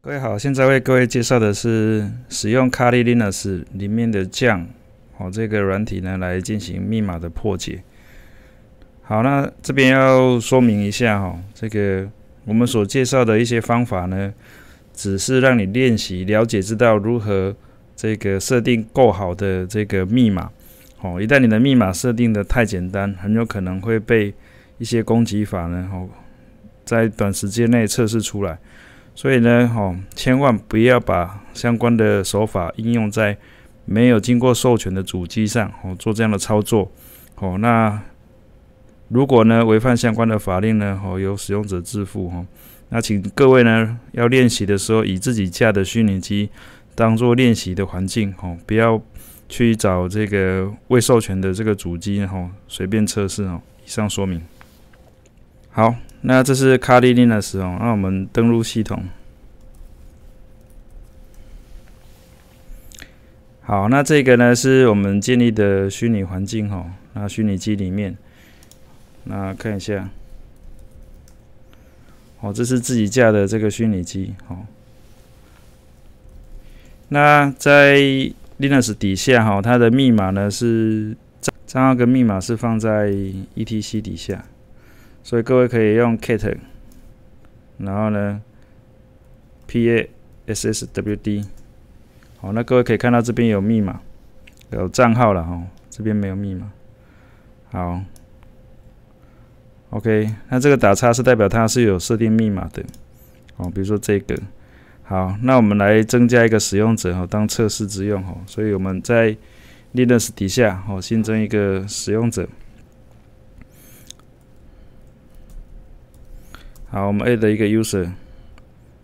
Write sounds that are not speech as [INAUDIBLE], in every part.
各位好，现在为各位介绍的是使用 Kali Linux 里面的将，哦这个软体呢来进行密码的破解。好，那这边要说明一下哈，这个我们所介绍的一些方法呢，只是让你练习、了解、知道如何这个设定够好的这个密码哦。一旦你的密码设定的太简单，很有可能会被一些攻击法呢哦在短时间内测试出来。所以呢，哈，千万不要把相关的手法应用在没有经过授权的主机上，哦，做这样的操作，哦，那如果呢违反相关的法令呢，哦，由使用者自负，哦，那请各位呢要练习的时候，以自己架的虚拟机当做练习的环境，哦，不要去找这个未授权的这个主机，哦，随便测试，哦，以上说明，好。那这是卡 Linux 哦，那我们登录系统。好，那这个呢是我们建立的虚拟环境哈，那虚拟机里面，那看一下，哦，这是自己架的这个虚拟机，哦。那在 Linux 底下哈，它的密码呢是账号跟密码是放在 /etc 底下。所以各位可以用 cat，然后呢，p a s s w d，好，那各位可以看到这边有密码，有账号了哈，这边没有密码，好，OK，那这个打叉是代表它是有设定密码的，哦，比如说这个，好，那我们来增加一个使用者哦，当测试之用哦，所以我们在 Linux 底下哦，新增一个使用者。好，我们 A 的一个 user，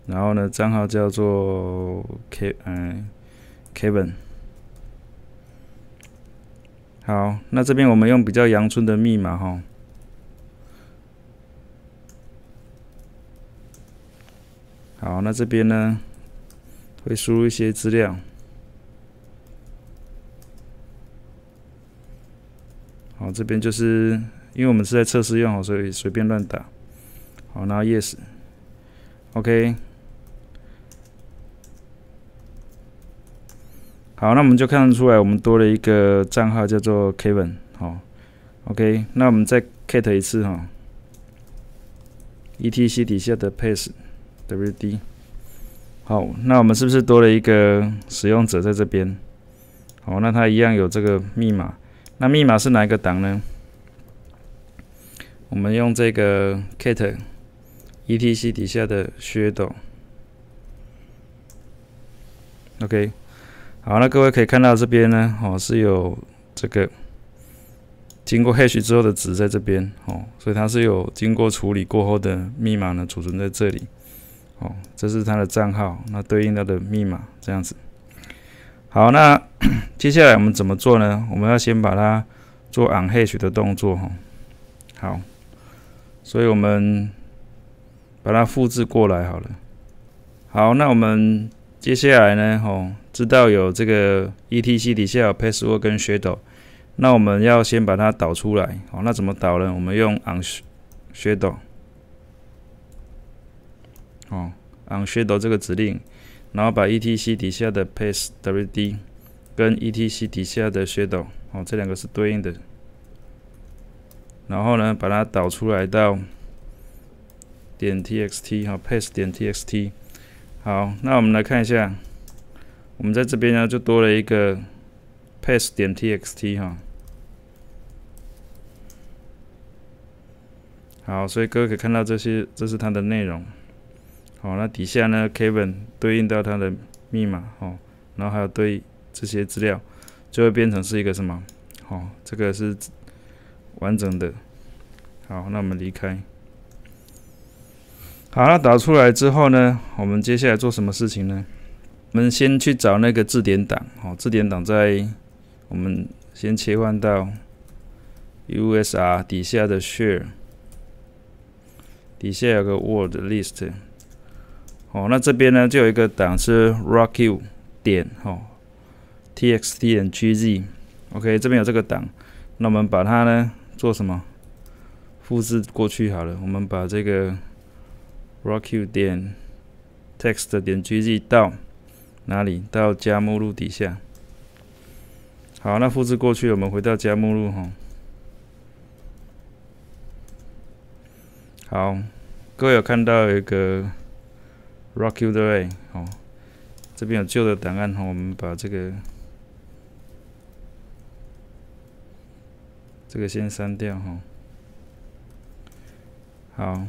然后呢，账号叫做 K，嗯，Kevin。好，那这边我们用比较阳春的密码哈。好，那这边呢，会输入一些资料。好，这边就是因为我们是在测试用，所以随便乱打。好，那 yes，OK。好，那我们就看得出来，我们多了一个账号叫做 Kevin。好，OK，那我们再 cat 一次哈，etc 底下的 p a s e w d 好，那我们是不是多了一个使用者在这边？好，那他一样有这个密码。那密码是哪一个档呢？我们用这个 cat。E T C 底下的薛董，O K，好那各位可以看到这边呢，哦，是有这个经过 Hash 之后的值在这边哦，所以它是有经过处理过后的密码呢，储存在这里哦。这是它的账号，那对应它的密码这样子。好，那 [COUGHS] 接下来我们怎么做呢？我们要先把它做 On Hash 的动作哈。好，所以我们把它复制过来好了。好，那我们接下来呢？吼，知道有这个 /etc 底下有 password 跟 shadow，那我们要先把它导出来。好，那怎么导呢？我们用 on shadow。哦，on shadow 这个指令，然后把 /etc 底下的 p a s s w d 跟 /etc 底下的 shadow，哦，这两个是对应的。然后呢，把它导出来到。点 txt 哈，pass 点 txt，好，那我们来看一下，我们在这边呢就多了一个 pass 点 txt 哈，好，所以哥可以看到这些，这是它的内容，好，那底下呢 Kevin 对应到它的密码哦，然后还有对这些资料就会变成是一个什么，好，这个是完整的，好，那我们离开。好了，打出来之后呢，我们接下来做什么事情呢？我们先去找那个字典档哦。字典档在我们先切换到 U S R 底下的 share 底下有个 word list 哦。那这边呢就有一个档是 rocky 点哈 t x t 点 g z。OK，这边有这个档，那我们把它呢做什么？复制过去好了。我们把这个 rockyou 点 text 点 g g 到哪里？到加目录底下。好，那复制过去，我们回到加目录哈。好，各位有看到一个 rockyou 对不对？这边有旧的档案哈，我们把这个这个先删掉哈。好。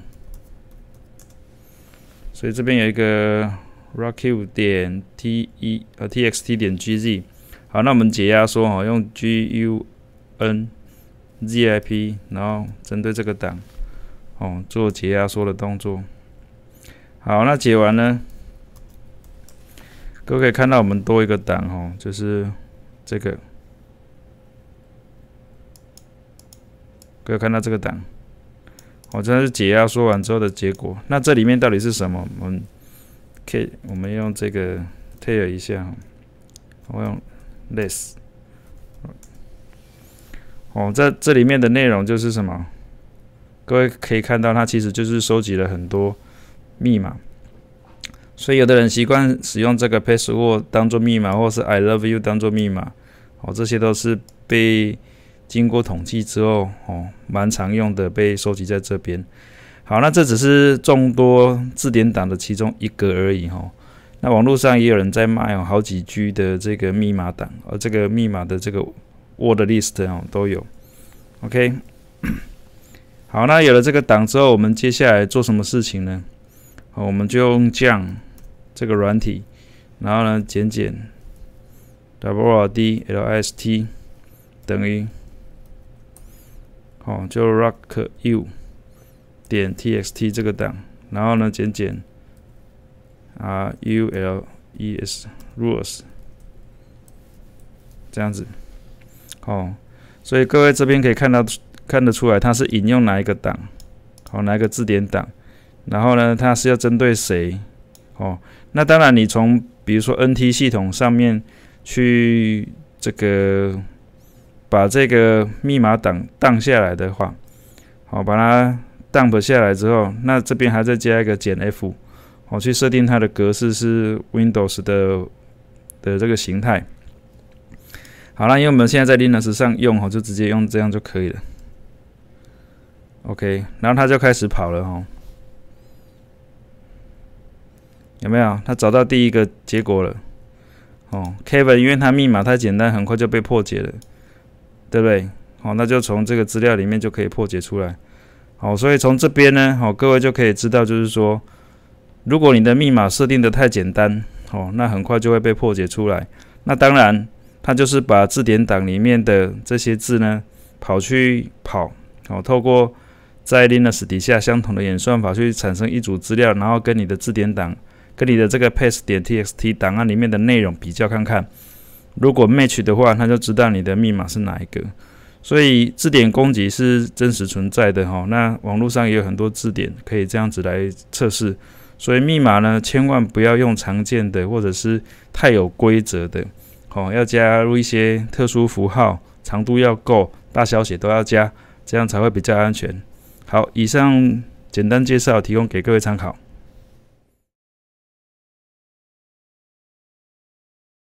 所以这边有一个 r c k q 点 t 一呃 t x t 点 gz 好，那我们解压缩哦，用 g u n z i p，然后针对这个档哦做解压缩的动作。好，那解完呢，各位可以看到我们多一个档哦，就是这个，可以看到这个档。我真的是解压缩完之后的结果。那这里面到底是什么？我们可以，我们用这个 tail 一下。我用 this。哦，这这里面的内容就是什么？各位可以看到，它其实就是收集了很多密码。所以有的人习惯使用这个 password 当做密码，或是 I love you 当做密码。哦，这些都是被经过统计之后，哦，蛮常用的被收集在这边。好，那这只是众多字典档的其中一个而已，哦。那网络上也有人在卖哦，好几 G 的这个密码档，而这个密码的这个 word list 哦都有。OK，[COUGHS] 好，那有了这个档之后，我们接下来做什么事情呢？好，我们就用酱这个软体，然后呢，减减 word list 等于。哦，就 rock you 点 txt 这个档，然后呢，减减 r u l e s rules 这样子。哦，所以各位这边可以看到看得出来，它是引用哪一个档，哦，哪一个字典档，然后呢，它是要针对谁？哦，那当然你从比如说 NT 系统上面去这个。把这个密码档 d 下来的话，好，把它 dump 下来之后，那这边还再加一个减 F，我去设定它的格式是 Windows 的的这个形态。好了，因为我们现在在 Linux 上用，哈，就直接用这样就可以了。OK，然后它就开始跑了，哈，有没有？它找到第一个结果了。哦，Kevin，因为它密码太简单，很快就被破解了。对不对？好，那就从这个资料里面就可以破解出来。好，所以从这边呢，好，各位就可以知道，就是说，如果你的密码设定的太简单，哦，那很快就会被破解出来。那当然，它就是把字典档里面的这些字呢，跑去跑，哦，透过在 Linux 底下相同的演算法去产生一组资料，然后跟你的字典档，跟你的这个 p a s t 点 txt 档案里面的内容比较看看。如果 match 的话，他就知道你的密码是哪一个。所以字典攻击是真实存在的哈。那网络上也有很多字典可以这样子来测试。所以密码呢，千万不要用常见的或者是太有规则的，哦，要加入一些特殊符号，长度要够，大小写都要加，这样才会比较安全。好，以上简单介绍，提供给各位参考。